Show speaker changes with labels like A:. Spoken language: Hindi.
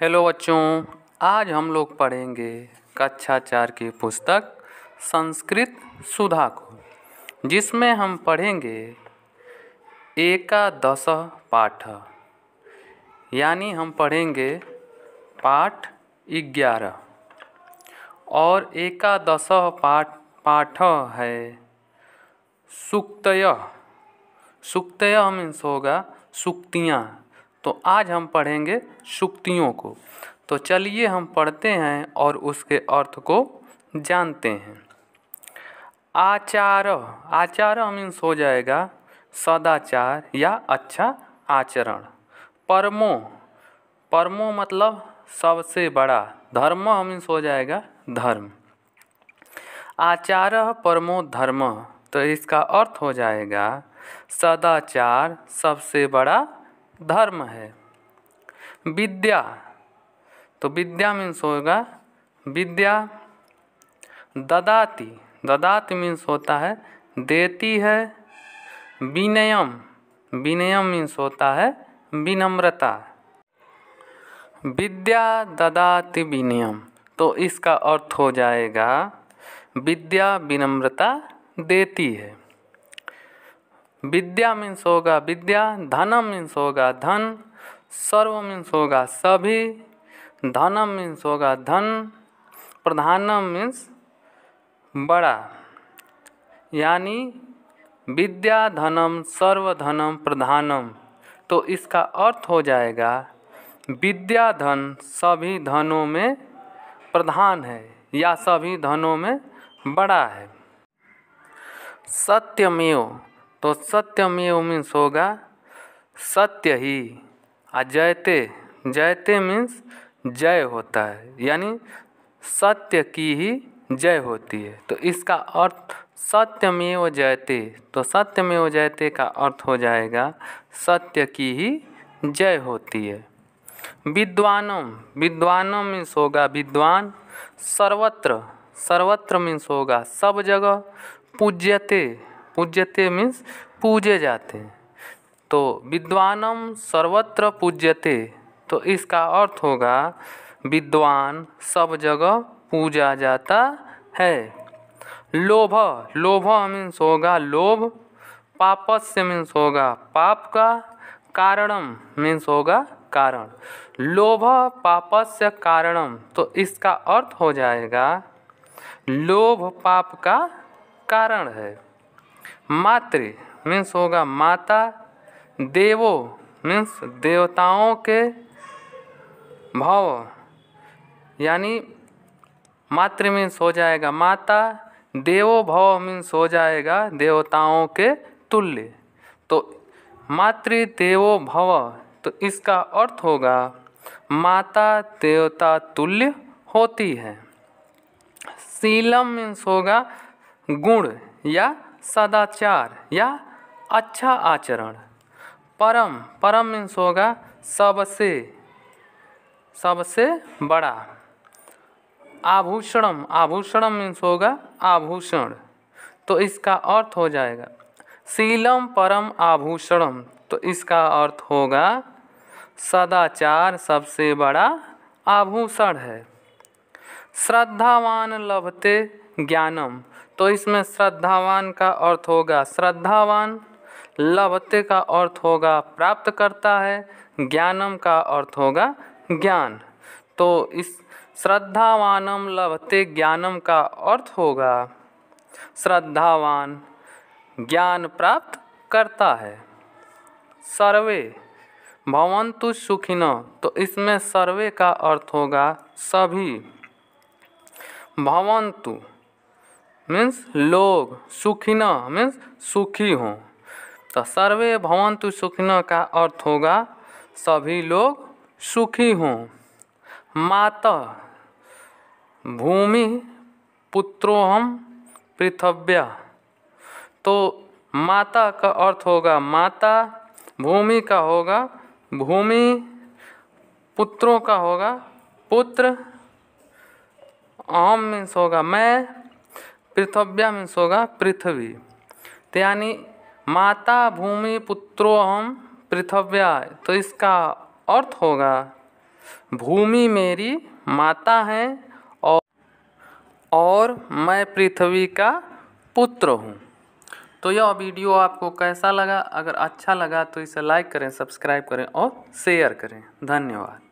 A: हेलो बच्चों आज हम लोग पढ़ेंगे कक्षा चार की पुस्तक संस्कृत सुधा को जिसमें हम पढ़ेंगे एकादश पाठ यानी हम पढ़ेंगे पाठ ग्यारह और एकादश पाठ पाठ है सुक्तय सुक्तय मीन्स होगा सुक्तियाँ तो आज हम पढ़ेंगे सुक्तियों को तो चलिए हम पढ़ते हैं और उसके अर्थ को जानते हैं आचार आचार मीन्स हो जाएगा सदाचार या अच्छा आचरण परमो परमो मतलब सबसे बड़ा धर्म मीन्स हो जाएगा धर्म आचार परमो धर्म तो इसका अर्थ हो जाएगा सदाचार सबसे बड़ा धर्म है विद्या तो विद्या मीन्स होगा विद्या ददाती ददात मीन्स होता है देती है विनयम विनयम मीन्स होता है विनम्रता विद्या ददाति विनयम तो इसका अर्थ हो जाएगा विद्या विनम्रता देती है विद्या मीन्स होगा विद्या धनम मीन्स होगा धन सर्व मीन्स होगा सभी धनम मीन्स होगा धन प्रधानम मीन्स बड़ा यानी विद्या धनम सर्वधनम प्रधानम तो इसका अर्थ हो जाएगा विद्या धन सभी धनों में प्रधान है या सभी धनों में बड़ा है सत्यमेव तो सत्यमेव मीन्स होगा सत्य ही आ जयते जयते मीन्स जय होता है यानी सत्य की ही जय होती है तो इसका अर्थ सत्यमेव जयते तो सत्यमेव जयते का अर्थ हो जाएगा सत्य की ही जय होती है विद्वानम विद्वानम मीन्स होगा विद्वान सर्वत्र सर्वत्र मीन्स होगा सब जगह पूज्यते पूज्यते मीन्स पूजे जाते हैं तो विद्वानम सर्वत्र पूज्यते तो इसका अर्थ होगा विद्वान सब जगह पूजा जाता है लोभ लोभ मीन्स होगा लोभ पापस से मीन्स होगा पाप का कारणम मीन्स होगा कारण लोभ पापस्य कारणम तो इसका अर्थ हो जाएगा लोभ पाप का कारण है मातृ मीन्स होगा माता देवो मीन्स देवताओं के भाव यानी मातृ मीन्स हो जाएगा माता देवो भव मीन्स हो जाएगा देवताओं के तुल्य तो मातृ देवो भव तो इसका अर्थ होगा माता देवता तुल्य होती है शीलम मीन्स होगा गुण या सदाचार या अच्छा आचरण परम परम मीन्स होगा सबसे सबसे बड़ा आभूषणम आभूषणम मीन्स होगा आभूषण तो इसका अर्थ हो जाएगा शीलम परम आभूषणम तो इसका अर्थ होगा सदाचार सबसे बड़ा आभूषण है श्रद्धावान लभते ज्ञानम तो इसमें श्रद्धावान का अर्थ होगा श्रद्धावान लभते का अर्थ होगा प्राप्त करता है ज्ञानम का अर्थ होगा ज्ञान तो इस श्रद्धावानम लभते ज्ञानम का अर्थ होगा श्रद्धावान ज्ञान प्राप्त करता है सर्वे भवंतु सुखिन तो इसमें सर्वे का अर्थ होगा सभी भवंतु मीन्स लोग सुखिना मीन्स सुखी हों तो सर्वे भवंतु सुखिना का अर्थ होगा सभी लोग सुखी हों माता भूमि पुत्रोहम पृथव्य तो माता का अर्थ होगा माता भूमि का होगा भूमि पुत्रों का होगा पुत्र अहम मीन्स होगा मैं पृथव्या मीन्स होगा पृथ्वी तो यानी माता भूमि पुत्रो हम पृथव्या तो इसका अर्थ होगा भूमि मेरी माता है और और मैं पृथ्वी का पुत्र हूँ तो यह वीडियो आपको कैसा लगा अगर अच्छा लगा तो इसे लाइक करें सब्सक्राइब करें और शेयर करें धन्यवाद